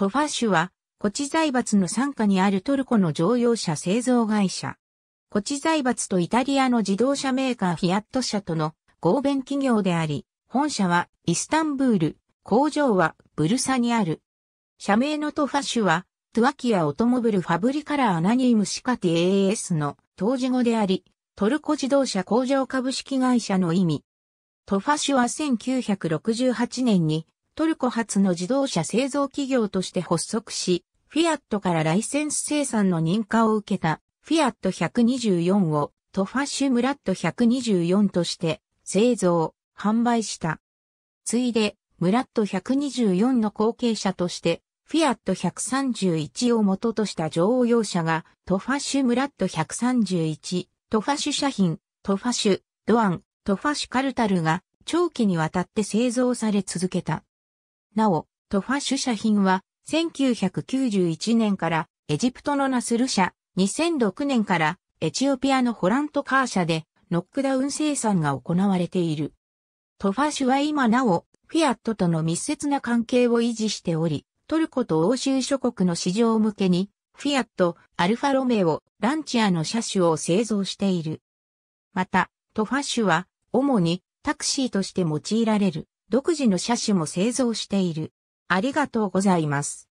トファッシュは、コチ財閥の傘下にあるトルコの乗用車製造会社。コチ財閥とイタリアの自動車メーカーフィアット社との合弁企業であり、本社はイスタンブール、工場はブルサにある。社名のトファッシュは、トゥアキアオトモブルファブリカラーアナニームシカティ AAS の当時語であり、トルコ自動車工場株式会社の意味。トファッシュは1968年にトルコ発の自動車製造企業として発足し、フィアットからライセンス生産の認可を受けたフィアット124をトファッシュムラット124として製造、販売した。ついで、ムラット124の後継者として、フィアット131を元とした乗用車が、トファッシュムラット131、トファッシュ車品、トファッシュ、ドアン、トファッシュカルタルが、長期にわたって製造され続けた。なお、トファシュ社品は、1991年からエジプトのナスル社、2006年からエチオピアのホラントカー社でノックダウン生産が行われている。トファシュは今なお、フィアットとの密接な関係を維持しており、トルコと欧州諸国の市場向けに、フィアット、アルファロメオ、ランチアの車種を製造している。また、トファッシュは、主にタクシーとして用いられる独自の車種も製造している。ありがとうございます。